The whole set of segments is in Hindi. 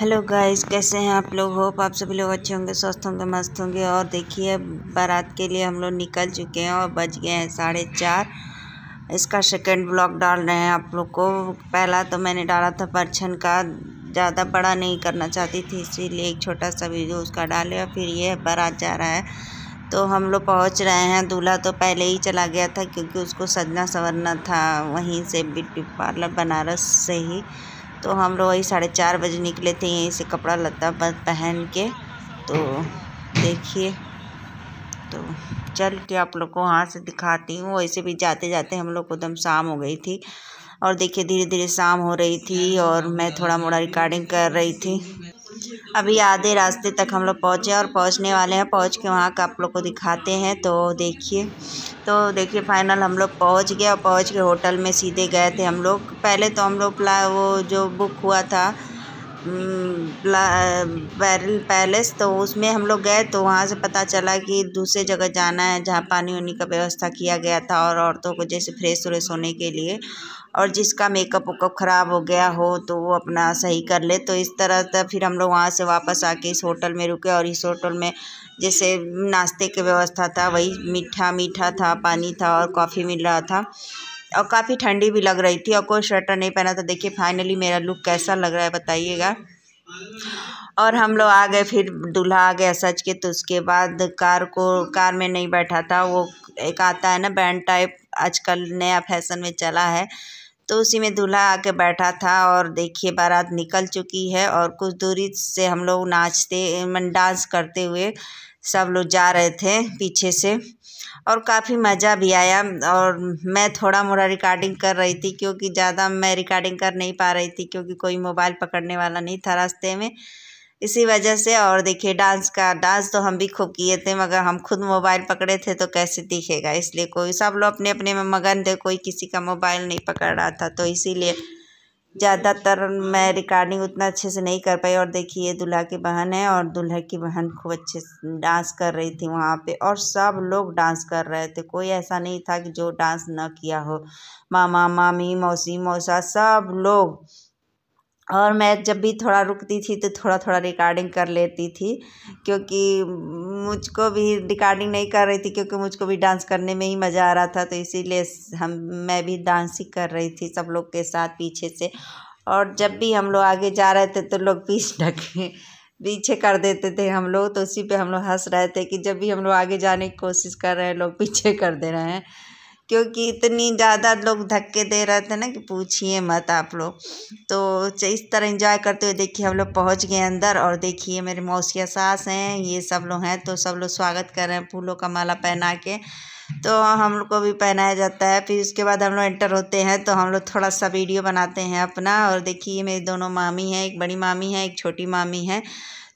हेलो गाइस कैसे हैं आप लोग होप आप सभी लोग अच्छे होंगे स्वस्थ होंगे मस्त होंगे और देखिए बारात के लिए हम लोग निकल चुके हैं और बज गए हैं साढ़े चार इसका सेकंड ब्लॉग डाल रहे हैं आप लोग को पहला तो मैंने डाला था परछन का ज़्यादा बड़ा नहीं करना चाहती थी इसीलिए एक छोटा सा वीडियो उसका डाले और फिर ये बारात जा रहा है तो हम लोग पहुँच रहे हैं दूल्हा तो पहले ही चला गया था क्योंकि उसको सजना संवरना था वहीं से ब्यूटी पार्लर बनारस से ही तो हम लोग वही साढ़े चार बजे निकले थे यहीं से कपड़ा लत्ता पहन के तो देखिए तो चल के आप लोग को वहाँ से दिखाती हूँ वैसे भी जाते जाते हम लोग को एकदम शाम हो गई थी और देखिए धीरे धीरे शाम हो रही थी और मैं थोड़ा मोड़ा रिकॉर्डिंग कर रही थी अभी आधे रास्ते तक हम लोग पहुँचे और पहुँचने वाले हैं पहुँच के वहाँ का आप लोग को दिखाते हैं तो देखिए तो देखिए फाइनल हम लोग पहुँच गए और पहुँच के होटल में सीधे गए थे हम लोग पहले तो हम लोग प्ला वो जो बुक हुआ था बैरल पैलेस तो उसमें हम लोग गए तो वहाँ से पता चला कि दूसरे जगह जाना है जहाँ पानी वानी का व्यवस्था किया गया था और औरतों को जैसे फ्रेश व्रेश होने के लिए और जिसका मेकअप वेकअप ख़राब हो गया हो तो वो अपना सही कर ले तो इस तरह से फिर हम लोग वहाँ से वापस आके इस होटल में रुके और इस होटल में जैसे नाश्ते की व्यवस्था था वही मीठा मीठा था पानी था और कॉफ़ी मिल रहा था और काफ़ी ठंडी भी लग रही थी और कोई स्वेटर नहीं पहना था देखिए फाइनली मेरा लुक कैसा लग रहा है बताइएगा और हम लोग आ गए फिर दूल्हा आ गया सच के तो उसके बाद कार को कार में नहीं बैठा था वो एक आता है ना बैंड टाइप आजकल नया फैशन में चला है तो उसी में दूल्हा आके बैठा था और देखिए बारात निकल चुकी है और कुछ दूरी से हम लोग नाचते मन डांस करते हुए सब लोग जा रहे थे पीछे से और काफ़ी मज़ा भी आया और मैं थोड़ा मोड़ा रिकॉर्डिंग कर रही थी क्योंकि ज़्यादा मैं रिकॉर्डिंग कर नहीं पा रही थी क्योंकि कोई मोबाइल पकड़ने वाला नहीं था रास्ते में इसी वजह से और देखिए डांस का डांस तो हम भी खूब किए थे मगर हम खुद मोबाइल पकड़े थे तो कैसे दिखेगा इसलिए कोई सब लोग अपने अपने में मगन थे कोई किसी का मोबाइल नहीं पकड़ रहा था तो इसीलिए ज़्यादातर मैं रिकॉर्डिंग उतना अच्छे से नहीं कर पाई और देखिए दूल्हा की बहन है और दुल्हे की बहन खूब अच्छे से डांस कर रही थी वहाँ पे और सब लोग डांस कर रहे थे कोई ऐसा नहीं था कि जो डांस ना किया हो मामा मामी मौसी मौसा सब लोग और मैं जब भी थोड़ा रुकती थी तो थोड़ा थोड़ा रिकॉर्डिंग कर लेती थी क्योंकि मुझको भी रिकॉर्डिंग नहीं कर रही थी क्योंकि मुझको भी डांस करने में ही मज़ा आ रहा था तो इसीलिए हम मैं भी डांस ही कर रही थी सब लोग के साथ पीछे से और जब भी हम लोग आगे जा रहे थे तो लोग पीछे ढक पीछे कर देते थे हम लोग तो उसी पर हम लोग हंस रहे थे कि जब भी हम लोग आगे जाने की कोशिश कर रहे हैं लोग पीछे कर दे रहे हैं क्योंकि इतनी ज़्यादा लोग धक्के दे रहे थे ना कि पूछिए मत आप लोग तो इस तरह इंजॉय करते हुए देखिए हम लोग पहुँच गए अंदर और देखिए मेरे मौसिया सास हैं ये सब लोग हैं तो सब लोग स्वागत कर रहे हैं फूलों का माला पहना के तो हम लोग को भी पहनाया जाता है फिर उसके बाद हम लोग एंटर होते हैं तो हम लोग थोड़ा सा वीडियो बनाते हैं अपना और देखिए मेरी दोनों मामी हैं एक बड़ी मामी है एक छोटी मामी है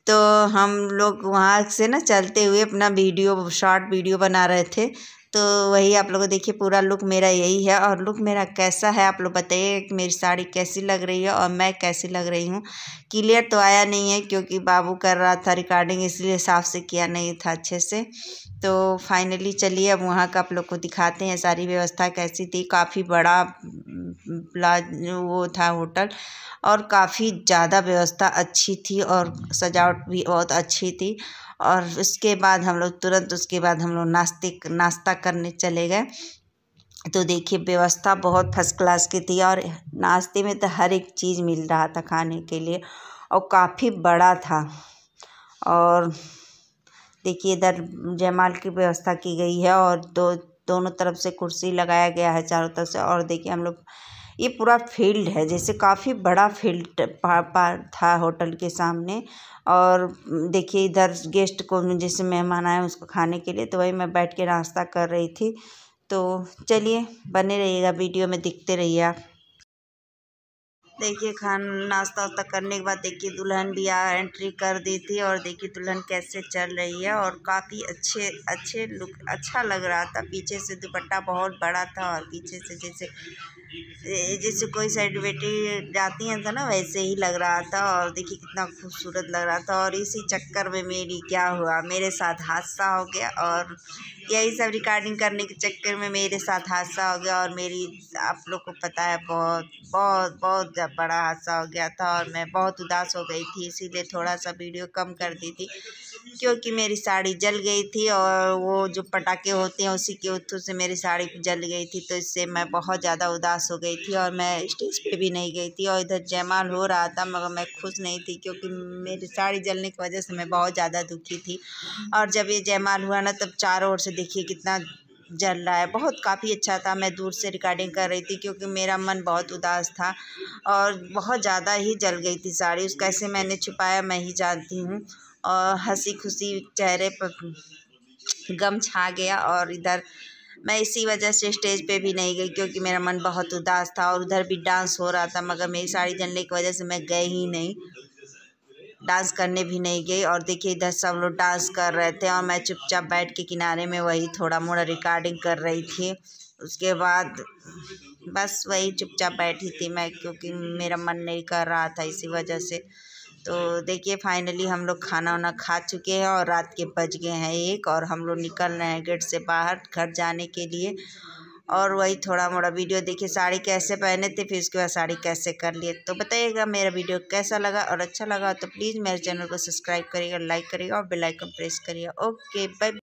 तो हम लोग वहाँ से ना चलते हुए अपना वीडियो शॉर्ट वीडियो बना रहे थे तो वही आप लोग देखिए पूरा लुक मेरा यही है और लुक मेरा कैसा है आप लोग बताइए मेरी साड़ी कैसी लग रही है और मैं कैसी लग रही हूँ क्लियर तो आया नहीं है क्योंकि बाबू कर रहा था रिकॉर्डिंग इसलिए साफ से किया नहीं था अच्छे से तो फाइनली चलिए अब वहाँ का आप लोग को दिखाते हैं सारी व्यवस्था कैसी थी काफ़ी बड़ा प्लाजा वो था होटल और काफ़ी ज़्यादा व्यवस्था अच्छी थी और सजावट भी बहुत अच्छी थी और उसके बाद हम लोग तुरंत उसके बाद हम लोग नाश्ते नाश्ता करने चले गए तो देखिए व्यवस्था बहुत फर्स्ट क्लास की थी और नाश्ते में तो हर एक चीज़ मिल रहा था खाने के लिए और काफ़ी बड़ा था और देखिए इधर जयमाल की व्यवस्था की गई है और दो दोनों तरफ से कुर्सी लगाया गया है चारों तरफ से और देखिए हम लोग ये पूरा फील्ड है जैसे काफ़ी बड़ा फील्ड था होटल के सामने और देखिए इधर गेस्ट को जैसे मेहमान आए उसको खाने के लिए तो वही मैं बैठ के नाश्ता कर रही थी तो चलिए बने रहिएगा वीडियो में दिखते रहिए आप देखिए खान नाश्ता वास्ता करने के बाद देखिए दुल्हन भी आ एंट्री कर दी थी और देखिए दुल्हन कैसे चल रही है और काफ़ी अच्छे अच्छे लुक अच्छा लग रहा था पीछे से दुपट्टा बहुत बड़ा था और पीछे से जैसे जैसे कोई बेटी जाती हैं था तो ना वैसे ही लग रहा था और देखिए कितना खूबसूरत लग रहा था और इसी चक्कर में मेरी क्या हुआ मेरे साथ हादसा हो गया और यही सब रिकॉर्डिंग करने के चक्कर में मेरे साथ हादसा हो गया और मेरी आप लोग को पता है बहुत बहुत बहुत बड़ा हादसा हो गया था और मैं बहुत उदास हो गई थी इसीलिए थोड़ा सा वीडियो कम कर दी थी क्योंकि मेरी साड़ी जल गई थी और वो जो पटाखे होते हैं उसी के उत्थू से मेरी साड़ी जल गई थी तो इससे मैं बहुत ज़्यादा उदास हो गई थी और मैं स्टेज पे भी नहीं गई थी और इधर जयमाल हो रहा था मगर मैं खुश नहीं थी क्योंकि मेरी साड़ी जलने की वजह से मैं बहुत ज़्यादा दुखी थी और जब ये जयमाल हुआ ना तब चारों ओर से देखिए कितना जल रहा है बहुत काफ़ी अच्छा था मैं दूर से रिकॉर्डिंग कर रही थी क्योंकि मेरा मन बहुत उदास था और बहुत ज़्यादा ही जल गई थी साड़ी उस कैसे मैंने छुपाया मैं ही जानती हूँ और हंसी खुशी चेहरे पर गम छा गया और इधर मैं इसी वजह से स्टेज पे भी नहीं गई क्योंकि मेरा मन बहुत उदास था और उधर भी डांस हो रहा था मगर मेरी साड़ी जलने की वजह से मैं गई ही नहीं डांस करने भी नहीं गई और देखिए इधर सब लोग डांस कर रहे थे और मैं चुपचाप बैठ के किनारे में वही थोड़ा मोड़ा रिकॉर्डिंग कर रही थी उसके बाद बस वही चुपचाप बैठी थी मैं क्योंकि मेरा मन नहीं कर रहा था इसी वजह से तो देखिए फाइनली हम लोग खाना वाना खा चुके हैं और रात के बज गए हैं एक और हम लोग निकल रहे हैं गेट से बाहर घर जाने के लिए और वही थोड़ा मोड़ा वीडियो देखिए साड़ी कैसे पहने थे फिर उसके बाद साड़ी कैसे कर लिए तो बताइएगा मेरा वीडियो कैसा लगा और अच्छा लगा तो प्लीज़ मेरे चैनल को सब्सक्राइब करिएगा लाइक करिएगा और बेलाइकन प्रेस करिएगा ओके बाय